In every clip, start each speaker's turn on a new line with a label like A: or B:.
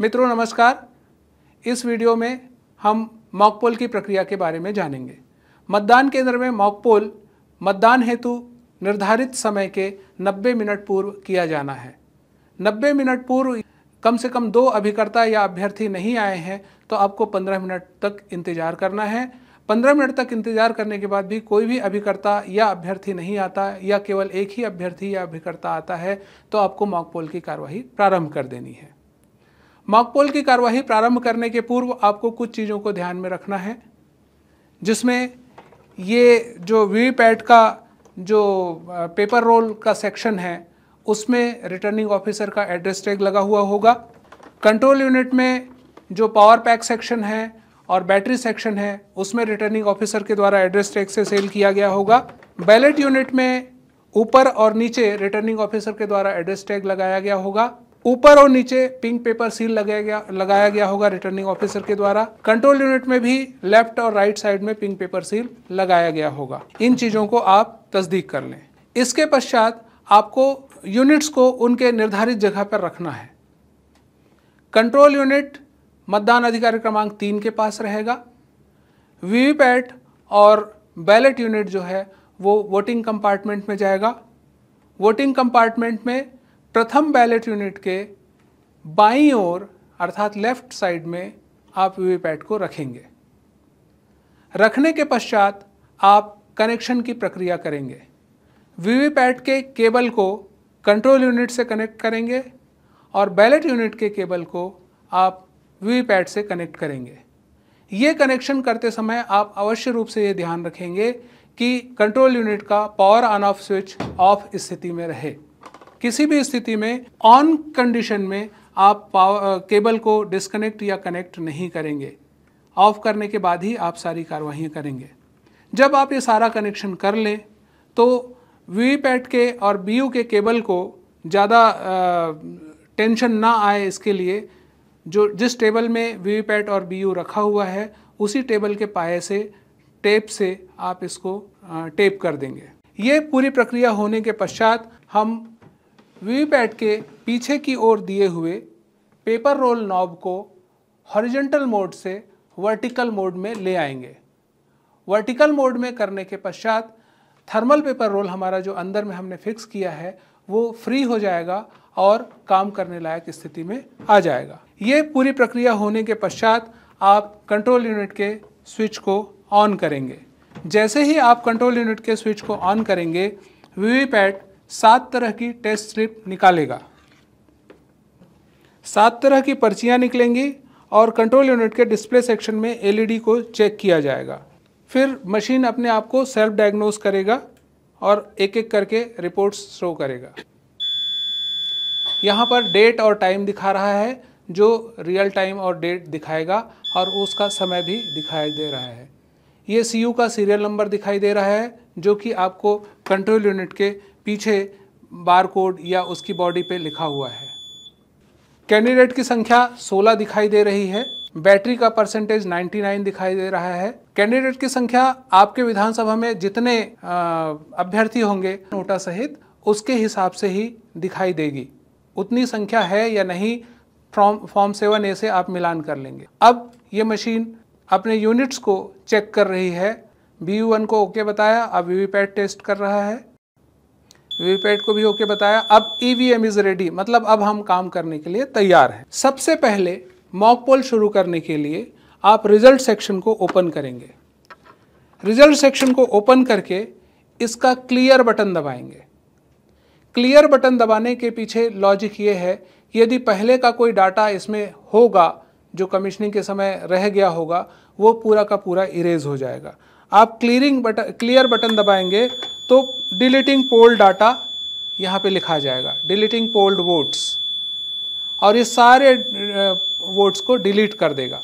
A: मित्रों नमस्कार इस वीडियो में हम मॉक पोल की प्रक्रिया के बारे में जानेंगे मतदान केंद्र में मॉक पोल मतदान हेतु निर्धारित समय के 90 मिनट पूर्व किया जाना है 90 मिनट पूर्व कम से कम दो अभिकर्ता या अभ्यर्थी नहीं आए हैं तो आपको 15 मिनट तक इंतजार करना है 15 मिनट तक इंतजार करने के बाद भी कोई भी अभिकर्ता या अभ्यर्थी नहीं आता या केवल एक ही अभ्यर्थी या अभिकर्ता आता है तो आपको मॉक पोल की कार्यवाही प्रारंभ कर देनी है मॉकपोल की कार्यवाही प्रारंभ करने के पूर्व आपको कुछ चीज़ों को ध्यान में रखना है जिसमें ये जो वीवीपैट का जो पेपर रोल का सेक्शन है उसमें रिटर्निंग ऑफिसर का एड्रेस टैग लगा हुआ होगा कंट्रोल यूनिट में जो पावर पैक सेक्शन है और बैटरी सेक्शन है उसमें रिटर्निंग ऑफिसर के द्वारा एड्रेस टैग से सेल किया गया होगा बैलेट यूनिट में ऊपर और नीचे रिटर्निंग ऑफिसर के द्वारा एड्रेस टैग लगाया गया होगा ऊपर और नीचे पिंक पेपर सील लगाया गया लगाया गया होगा रिटर्निंग ऑफिसर के द्वारा कंट्रोल यूनिट में भी लेफ्ट और राइट साइड में पिंक पेपर सील लगाया गया होगा इन चीज़ों को आप तस्दीक कर लें इसके पश्चात आपको यूनिट्स को उनके निर्धारित जगह पर रखना है कंट्रोल यूनिट मतदान अधिकारी क्रमांक तीन के पास रहेगा वीवीपैट और बैलेट यूनिट जो है वो वोटिंग कंपार्टमेंट में जाएगा वोटिंग कंपार्टमेंट में प्रथम बैलेट यूनिट के बाई ओर अर्थात लेफ्ट साइड में आप वीवीपैट को रखेंगे रखने के पश्चात आप कनेक्शन की प्रक्रिया करेंगे वीवीपैट के केबल को कंट्रोल यूनिट से कनेक्ट करेंगे और बैलेट यूनिट के केबल को आप वीवीपैट से कनेक्ट करेंगे ये कनेक्शन करते समय आप अवश्य रूप से ये ध्यान रखेंगे कि कंट्रोल यूनिट का power on off switch off स्थिति में रहे किसी भी स्थिति में ऑन कंडीशन में आप पावर केबल uh, को डिस्कनेक्ट या कनेक्ट नहीं करेंगे ऑफ करने के बाद ही आप सारी कार्रवाई करेंगे जब आप ये सारा कनेक्शन कर लें तो पैट के और यू के केबल को ज़्यादा टेंशन uh, ना आए इसके लिए जो जिस टेबल में पैट और यू रखा हुआ है उसी टेबल के पाए से टेप से आप इसको टेप uh, कर देंगे ये पूरी प्रक्रिया होने के पश्चात हम वी बैट के पीछे की ओर दिए हुए पेपर रोल नॉब को हॉरिजेंटल मोड से वर्टिकल मोड में ले आएंगे वर्टिकल मोड में करने के पश्चात थर्मल पेपर रोल हमारा जो अंदर में हमने फिक्स किया है वो फ्री हो जाएगा और काम करने लायक स्थिति में आ जाएगा ये पूरी प्रक्रिया होने के पश्चात आप कंट्रोल यूनिट के स्विच को ऑन करेंगे जैसे ही आप कंट्रोल यूनिट के स्विच को ऑन करेंगे वीवीपैट सात तरह की टेस्ट स्ट्रिप निकालेगा सात तरह की पर्चियाँ निकलेंगी और कंट्रोल यूनिट के डिस्प्ले सेक्शन में एलईडी e को चेक किया जाएगा फिर मशीन अपने आप को सेल्फ डायग्नोस करेगा और एक एक करके रिपोर्ट्स शो करेगा यहाँ पर डेट और टाइम दिखा रहा है जो रियल टाइम और डेट दिखाएगा और उसका समय भी दिखाई दे रहा है ये सी का सीरियल नंबर दिखाई दे रहा है जो कि आपको कंट्रोल यूनिट के पीछे बार कोड या उसकी बॉडी पे लिखा हुआ है कैंडिडेट की संख्या 16 दिखाई दे रही है बैटरी का परसेंटेज 99 दिखाई दे रहा है कैंडिडेट की संख्या आपके विधानसभा में जितने अभ्यर्थी होंगे नोटा सहित उसके हिसाब से ही दिखाई देगी उतनी संख्या है या नहीं फॉर्म फॉर्म सेवन ए से आप मिलान कर लेंगे अब ये मशीन अपने यूनिट्स को चेक कर रही है बी यू वन को ओके बताया अब वी टेस्ट कर रहा है वीपैट को भी होके बताया अब ईवीएम इज रेडी मतलब अब हम काम करने के लिए तैयार हैं सबसे पहले मॉक पोल शुरू करने के लिए आप रिजल्ट सेक्शन को ओपन करेंगे रिजल्ट सेक्शन को ओपन करके इसका क्लियर बटन दबाएंगे क्लियर बटन दबाने के पीछे लॉजिक ये है कि यदि पहले का कोई डाटा इसमें होगा जो कमीशनिंग के समय रह गया होगा वो पूरा का पूरा इरेज हो जाएगा आप क्लियरिंग बटन क्लियर बटन दबाएंगे तो डिलीटिंग पोल डाटा यहाँ पे लिखा जाएगा डिलीटिंग पोल्ड वोट्स और ये सारे वोट्स को डिलीट कर देगा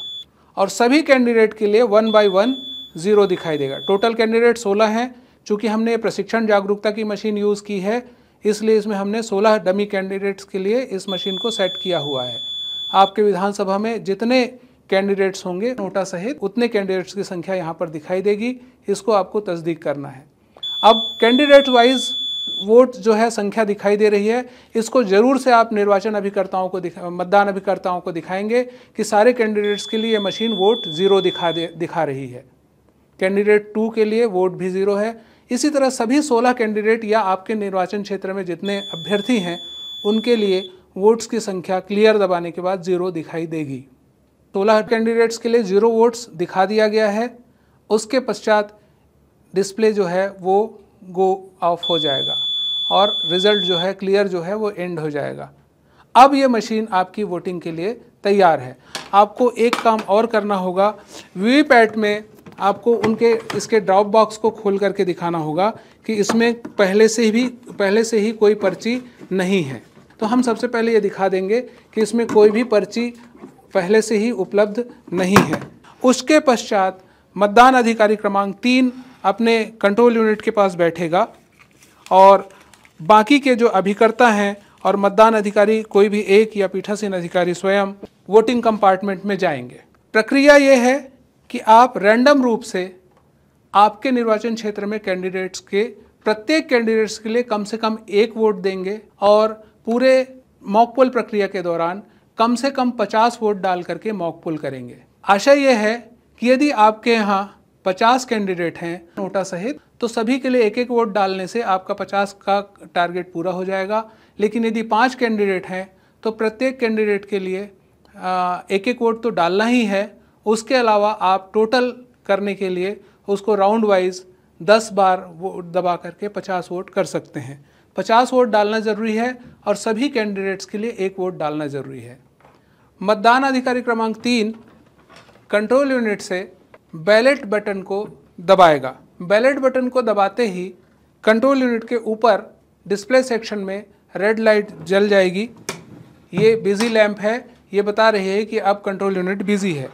A: और सभी कैंडिडेट के लिए वन बाय वन ज़ीरो दिखाई देगा टोटल कैंडिडेट सोलह हैं चूँकि हमने प्रशिक्षण जागरूकता की मशीन यूज़ की है इसलिए इसमें हमने सोलह डमी कैंडिडेट्स के लिए इस मशीन को सेट किया हुआ है आपके विधानसभा में जितने कैंडिडेट्स होंगे नोटा सहित उतने कैंडिडेट्स की संख्या यहाँ पर दिखाई देगी इसको आपको तस्दीक करना है अब कैंडिडेट वाइज वोट जो है संख्या दिखाई दे रही है इसको जरूर से आप निर्वाचन अभिकर्ताओं को दिखा मतदान अभिकर्ताओं को दिखाएंगे कि सारे कैंडिडेट्स के लिए मशीन वोट ज़ीरो दिखा दे दिखा रही है कैंडिडेट टू के लिए वोट भी ज़ीरो है इसी तरह सभी 16 कैंडिडेट या आपके निर्वाचन क्षेत्र में जितने अभ्यर्थी हैं उनके लिए वोट्स की संख्या क्लियर दबाने के बाद ज़ीरो दिखाई देगी सोलह कैंडिडेट्स के लिए ज़ीरो वोट्स दिखा दिया गया है उसके पश्चात डिस्प्ले जो है वो गो ऑफ हो जाएगा और रिज़ल्ट जो है क्लियर जो है वो एंड हो जाएगा अब ये मशीन आपकी वोटिंग के लिए तैयार है आपको एक काम और करना होगा पैट में आपको उनके इसके ड्रॉप बॉक्स को खोल करके दिखाना होगा कि इसमें पहले से भी पहले से ही कोई पर्ची नहीं है तो हम सबसे पहले ये दिखा देंगे कि इसमें कोई भी पर्ची पहले से ही उपलब्ध नहीं है उसके पश्चात मतदान अधिकारी क्रमांक तीन अपने कंट्रोल यूनिट के पास बैठेगा और बाकी के जो अभिकर्ता हैं और मतदान अधिकारी कोई भी एक या पीठासीन अधिकारी स्वयं वोटिंग कंपार्टमेंट में जाएंगे प्रक्रिया ये है कि आप रैंडम रूप से आपके निर्वाचन क्षेत्र में कैंडिडेट्स के प्रत्येक कैंडिडेट्स के लिए कम से कम एक वोट देंगे और पूरे मॉकपोल प्रक्रिया के दौरान कम से कम 50 वोट डाल करके मॉक पोल करेंगे आशा ये है कि यदि आपके यहाँ 50 कैंडिडेट हैं नोटा सहित तो सभी के लिए एक एक वोट डालने से आपका 50 का टारगेट पूरा हो जाएगा लेकिन यदि पाँच कैंडिडेट हैं तो प्रत्येक कैंडिडेट के लिए एक एक वोट तो डालना ही है उसके अलावा आप टोटल करने के लिए उसको राउंड वाइज दस बार वोट दबा करके पचास वोट कर सकते हैं पचास वोट डालना ज़रूरी है और सभी कैंडिडेट्स के लिए एक वोट डालना ज़रूरी है मतदान अधिकारी क्रमांक तीन कंट्रोल यूनिट से बैलेट बटन को दबाएगा बैलेट बटन को दबाते ही कंट्रोल यूनिट के ऊपर डिस्प्ले सेक्शन में रेड लाइट जल जाएगी ये बिजी लैंप है ये बता रही है कि अब कंट्रोल यूनिट बिजी है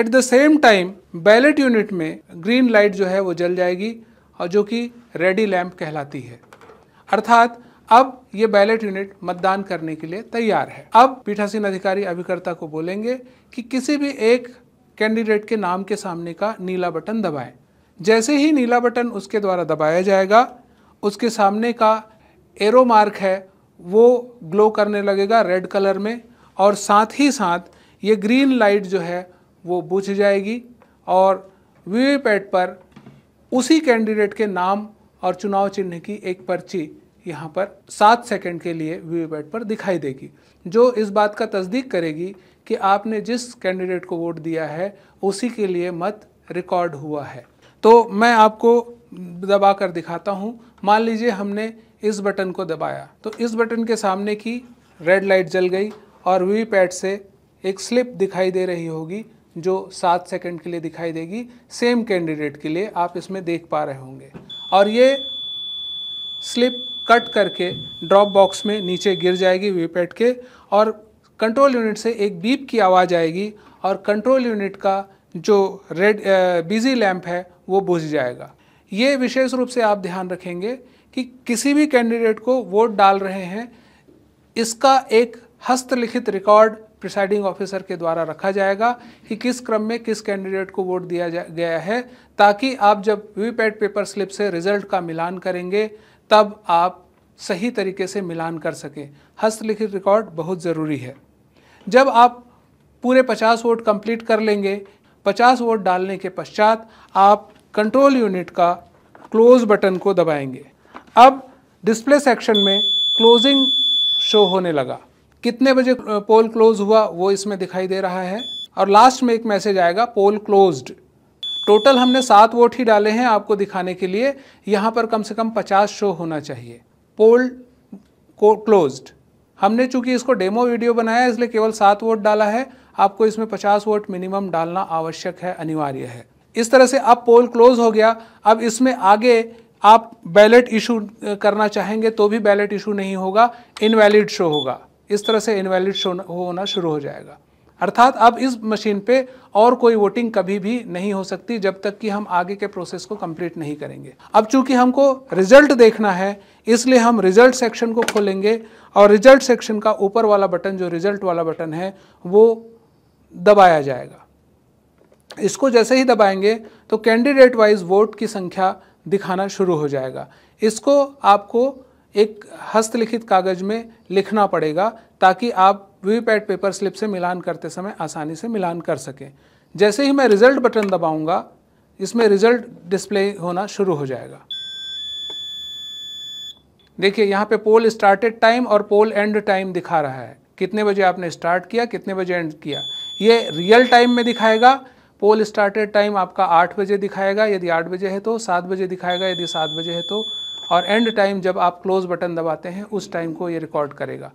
A: at the same time ballot unit में ग्रीन लाइट जो है वो जल जाएगी और जो कि रेडी लैंप कहलाती है अर्थात अब ये बैलेट यूनिट मतदान करने के लिए तैयार है अब पीठासीन अधिकारी अभिकर्ता को बोलेंगे कि किसी भी एक कैंडिडेट के नाम के सामने का नीला बटन दबाएं जैसे ही नीला बटन उसके द्वारा दबाया जाएगा उसके सामने का एरो मार्क है वो ग्लो करने लगेगा रेड कलर में और साथ ही साथ ये ग्रीन लाइट जो है वो बुझ जाएगी और वीवीपैट पर उसी कैंडिडेट के नाम और चुनाव चिन्ह की एक पर्ची यहाँ पर सात सेकंड के लिए वीवीपैट पर दिखाई देगी जो इस बात का तस्दीक करेगी कि आपने जिस कैंडिडेट को वोट दिया है उसी के लिए मत रिकॉर्ड हुआ है तो मैं आपको दबा कर दिखाता हूँ मान लीजिए हमने इस बटन को दबाया तो इस बटन के सामने की रेड लाइट जल गई और वीवीपैट से एक स्लिप दिखाई दे रही होगी जो सात सेकंड के लिए दिखाई देगी सेम कैंडिडेट के लिए आप इसमें देख पा रहे होंगे और ये स्लिप कट करके ड्रॉप बॉक्स में नीचे गिर जाएगी वीपैट के और कंट्रोल यूनिट से एक बीप की आवाज़ आएगी और कंट्रोल यूनिट का जो रेड बिजी लैंप है वो बुझ जाएगा ये विशेष रूप से आप ध्यान रखेंगे कि किसी भी कैंडिडेट को वोट डाल रहे हैं इसका एक हस्तलिखित रिकॉर्ड प्रिसाइडिंग ऑफिसर के द्वारा रखा जाएगा कि किस क्रम में किस कैंडिडेट को वोट दिया गया है ताकि आप जब पैट पेपर स्लिप से रिजल्ट का मिलान करेंगे तब आप सही तरीके से मिलान कर सकें हस्तलिखित रिकॉर्ड बहुत ज़रूरी है जब आप पूरे 50 वोट कंप्लीट कर लेंगे 50 वोट डालने के पश्चात आप कंट्रोल यूनिट का क्लोज बटन को दबाएंगे अब डिस्प्ले सेक्शन में क्लोजिंग शो होने लगा कितने बजे पोल क्लोज हुआ वो इसमें दिखाई दे रहा है और लास्ट में एक मैसेज आएगा पोल क्लोज्ड टोटल हमने सात वोट ही डाले हैं आपको दिखाने के लिए यहाँ पर कम से कम पचास शो होना चाहिए पोल को क्लोज्ड हमने चूंकि इसको डेमो वीडियो बनाया इसलिए केवल सात वोट डाला है आपको इसमें पचास वोट मिनिमम डालना आवश्यक है अनिवार्य है इस तरह से अब पोल क्लोज हो गया अब इसमें आगे आप बैलेट इशू करना चाहेंगे तो भी बैलेट इशू नहीं होगा इनवैलिड शो होगा इस तरह से इनवैलिड शो होना शुरू हो जाएगा अर्थात अब इस मशीन पे और कोई वोटिंग कभी भी नहीं हो सकती जब तक कि हम आगे के प्रोसेस को कंप्लीट नहीं करेंगे अब चूंकि हमको रिजल्ट देखना है इसलिए हम रिजल्ट सेक्शन को खोलेंगे और रिजल्ट सेक्शन का ऊपर वाला बटन जो रिजल्ट वाला बटन है वो दबाया जाएगा इसको जैसे ही दबाएंगे तो कैंडिडेट वाइज वोट की संख्या दिखाना शुरू हो जाएगा इसको आपको एक हस्तलिखित कागज में लिखना पड़ेगा ताकि आप वीवीपैट पेपर स्लिप से मिलान करते समय आसानी से मिलान कर सकें जैसे ही मैं रिजल्ट बटन दबाऊंगा इसमें रिजल्ट डिस्प्ले होना शुरू हो जाएगा देखिए यहाँ पे पोल स्टार्टेड टाइम और पोल एंड टाइम दिखा रहा है कितने बजे आपने स्टार्ट किया कितने बजे एंड किया ये रियल टाइम में दिखाएगा पोल स्टार्टेड टाइम आपका आठ बजे दिखाएगा यदि आठ बजे है तो सात बजे दिखाएगा यदि सात बजे है तो और एंड टाइम जब आप क्लोज बटन दबाते हैं उस टाइम को ये रिकॉर्ड करेगा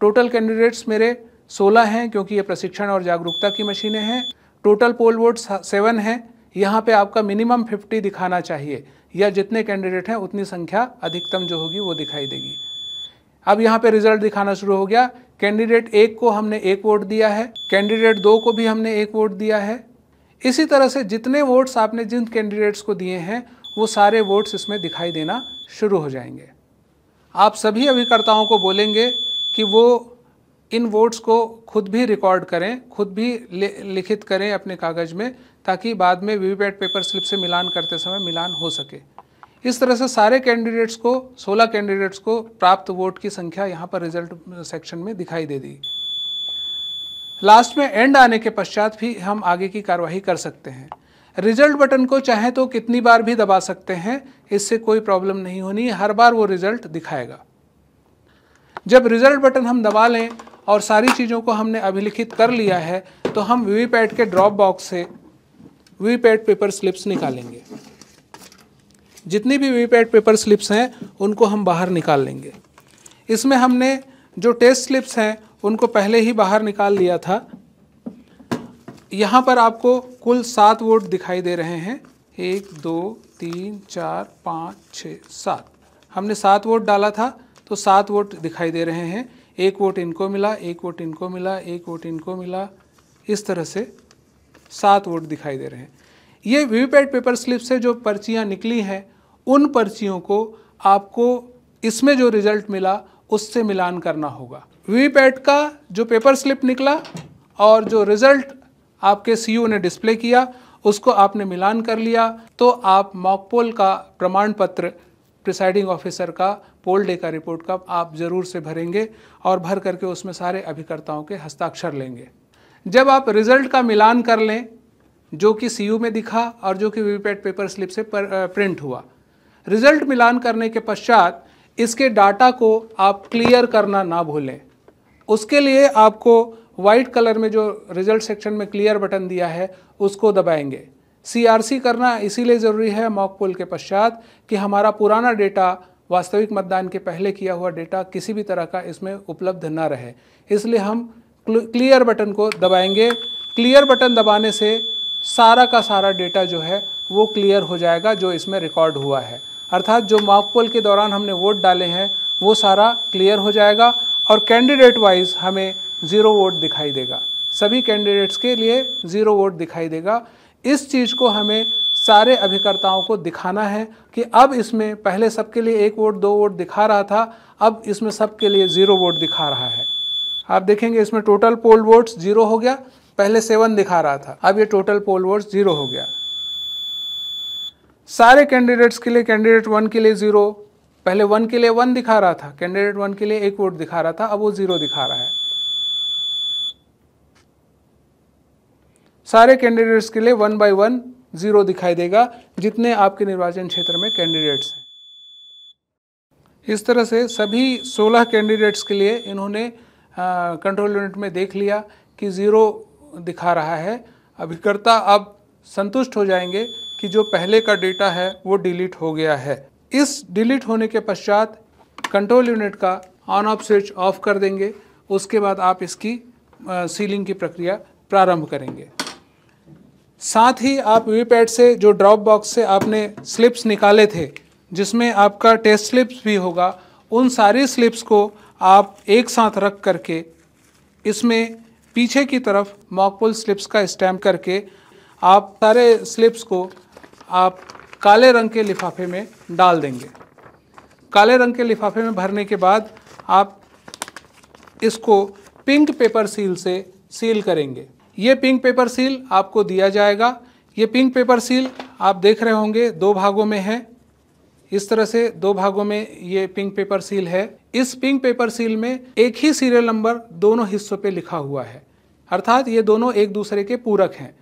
A: टोटल कैंडिडेट्स मेरे 16 हैं क्योंकि ये प्रशिक्षण और जागरूकता की मशीनें हैं टोटल पोल वोट सेवन हैं यहाँ पे आपका मिनिमम 50 दिखाना चाहिए या जितने कैंडिडेट हैं उतनी संख्या अधिकतम जो होगी वो दिखाई देगी अब यहाँ पे रिजल्ट दिखाना शुरू हो गया कैंडिडेट एक को हमने एक वोट दिया है कैंडिडेट दो को भी हमने एक वोट दिया है इसी तरह से जितने वोट्स आपने जिन कैंडिडेट्स को दिए हैं वो सारे वोट्स इसमें दिखाई देना शुरू हो जाएंगे आप सभी अभिकर्ताओं को बोलेंगे कि वो इन वोट्स को खुद भी रिकॉर्ड करें खुद भी लिखित करें अपने कागज़ में ताकि बाद में वीवीपैट पेपर स्लिप से मिलान करते समय मिलान हो सके इस तरह से सारे कैंडिडेट्स को 16 कैंडिडेट्स को प्राप्त वोट की संख्या यहाँ पर रिजल्ट सेक्शन में दिखाई दे दी लास्ट में एंड आने के पश्चात भी हम आगे की कार्यवाही कर सकते हैं रिजल्ट बटन को चाहे तो कितनी बार भी दबा सकते हैं इससे कोई प्रॉब्लम नहीं होनी हर बार वो रिजल्ट दिखाएगा जब रिजल्ट बटन हम दबा लें और सारी चीज़ों को हमने अभिलिखित कर लिया है तो हम वीवीपैट के ड्रॉप बॉक्स से वीवीपैट पेपर स्लिप्स निकालेंगे जितनी भी वीवीपैट पेपर स्लिप्स हैं उनको हम बाहर निकाल लेंगे इसमें हमने जो टेस्ट स्लिप्स हैं उनको पहले ही बाहर निकाल लिया था यहाँ पर आपको कुल सात वोट दिखाई दे रहे हैं एक दो तीन चार पाँच छ सात हमने सात वोट डाला था तो सात वोट दिखाई दे रहे हैं एक वोट इनको मिला एक वोट इनको मिला एक वोट इनको मिला इस तरह से सात वोट दिखाई दे रहे हैं ये वीवीपैट पेपर स्लिप से जो पर्चियाँ निकली हैं उन पर्चियों को आपको इसमें जो रिजल्ट मिला उससे मिलान करना होगा वीवीपैट का जो पेपर स्लिप निकला और जो रिजल्ट आपके सीयू ने डिस्प्ले किया उसको आपने मिलान कर लिया तो आप मॉकपोल का प्रमाण पत्र प्रिसाइडिंग ऑफिसर का पोल डे का रिपोर्ट का आप ज़रूर से भरेंगे और भर करके उसमें सारे अभिकर्ताओं के हस्ताक्षर लेंगे जब आप रिजल्ट का मिलान कर लें जो कि सीयू में दिखा और जो कि वीवीपैट पेपर स्लिप से पर, प्रिंट हुआ रिजल्ट मिलान करने के पश्चात इसके डाटा को आप क्लियर करना ना भूलें उसके लिए आपको वाइट कलर में जो रिजल्ट सेक्शन में क्लियर बटन दिया है उसको दबाएंगे सीआरसी करना इसीलिए ज़रूरी है मॉक पोल के पश्चात कि हमारा पुराना डेटा वास्तविक मतदान के पहले किया हुआ डेटा किसी भी तरह का इसमें उपलब्ध ना रहे इसलिए हम क्लियर बटन को दबाएंगे क्लियर बटन दबाने से सारा का सारा डेटा जो है वो क्लियर हो जाएगा जो इसमें रिकॉर्ड हुआ है अर्थात जो मॉक पोल के दौरान हमने वोट डाले हैं वो सारा क्लियर हो जाएगा और कैंडिडेट वाइज हमें ज़ीरो वोट दिखाई देगा सभी कैंडिडेट्स के लिए ज़ीरो वोट दिखाई देगा इस चीज़ को हमें सारे अभिकर्ताओं को दिखाना है कि अब इसमें पहले सबके लिए एक वोट दो वोट दिखा रहा था अब इसमें सबके लिए ज़ीरो वोट दिखा रहा है आप देखेंगे इसमें टोटल पोल वोट्स जीरो हो गया पहले सेवन दिखा रहा था अब ये टोटल पोल वोट्स जीरो हो गया सारे कैंडिडेट्स के लिए कैंडिडेट वन के लिए ज़ीरो पहले वन के लिए वन दिखा रहा था कैंडिडेट वन के लिए एक वोट दिखा रहा था अब वो ज़ीरो दिखा रहा है सारे कैंडिडेट्स के लिए वन बाय वन जीरो दिखाई देगा जितने आपके निर्वाचन क्षेत्र में कैंडिडेट्स हैं इस तरह से सभी 16 कैंडिडेट्स के लिए इन्होंने कंट्रोल यूनिट में देख लिया कि ज़ीरो दिखा रहा है अभिकर्ता अब संतुष्ट हो जाएंगे कि जो पहले का डेटा है वो डिलीट हो गया है इस डिलीट होने के पश्चात कंट्रोल यूनिट का ऑन ऑफ स्विच ऑफ कर देंगे उसके बाद आप इसकी सीलिंग की प्रक्रिया प्रारंभ करेंगे साथ ही आप वीवीपैट से जो ड्रॉप बॉक्स से आपने स्लिप्स निकाले थे जिसमें आपका टेस्ट स्लिप्स भी होगा उन सारी स्लिप्स को आप एक साथ रख करके इसमें पीछे की तरफ मॉकपुल स्लिप्स का स्टैम्प करके आप सारे स्लिप्स को आप काले रंग के लिफाफे में डाल देंगे काले रंग के लिफाफे में भरने के बाद आप इसको पिंक पेपर सील से सील करेंगे ये पिंक पेपर सील आपको दिया जाएगा ये पिंक पेपर सील आप देख रहे होंगे दो भागों में है इस तरह से दो भागों में ये पिंक पेपर सील है इस पिंक पेपर सील में एक ही सीरियल नंबर दोनों हिस्सों पे लिखा हुआ है अर्थात ये दोनों एक दूसरे के पूरक हैं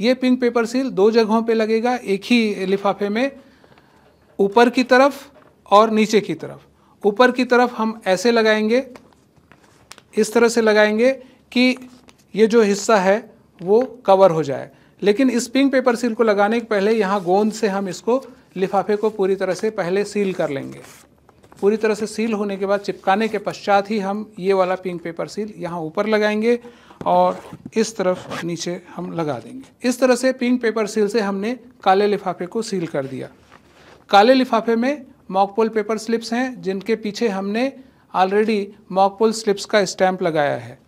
A: ये पिंक पेपर सील दो जगहों पे लगेगा एक ही लिफाफे में ऊपर की तरफ और नीचे की तरफ ऊपर की तरफ हम ऐसे लगाएंगे इस तरह से लगाएंगे कि ये जो हिस्सा है वो कवर हो जाए लेकिन इस पिंक पेपर सील को लगाने के पहले यहाँ गोंद से हम इसको लिफाफे को पूरी तरह से पहले सील कर लेंगे पूरी तरह से सील होने के बाद चिपकाने के पश्चात ही हम ये वाला पिंक पेपर सील यहाँ ऊपर लगाएंगे और इस तरफ नीचे हम लगा देंगे इस तरह से पिंक पेपर सील से हमने काले लिफाफे को सील कर दिया काले लिफाफे में मॉकपोल पेपर स्लिप्स हैं जिनके पीछे हमने ऑलरेडी मॉकपोल स्लिप्स का स्टैम्प लगाया है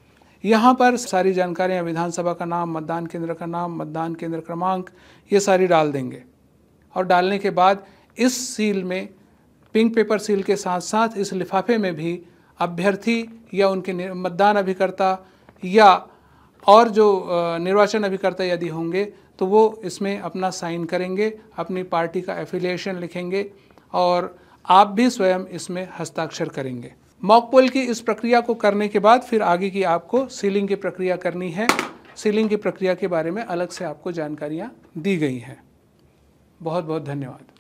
A: यहाँ पर सारी जानकारियाँ विधानसभा का नाम मतदान केंद्र का नाम मतदान केंद्र क्रमांक ये सारी डाल देंगे और डालने के बाद इस सील में पिंक पेपर सील के साथ साथ इस लिफाफे में भी अभ्यर्थी या उनके मतदान अभिकर्ता या और जो निर्वाचन अभिकर्ता यदि होंगे तो वो इसमें अपना साइन करेंगे अपनी पार्टी का एफिलिएशन लिखेंगे और आप भी स्वयं इसमें हस्ताक्षर करेंगे मॉकपोल की इस प्रक्रिया को करने के बाद फिर आगे की आपको सीलिंग की प्रक्रिया करनी है सीलिंग की प्रक्रिया के बारे में अलग से आपको जानकारियाँ दी गई हैं बहुत बहुत धन्यवाद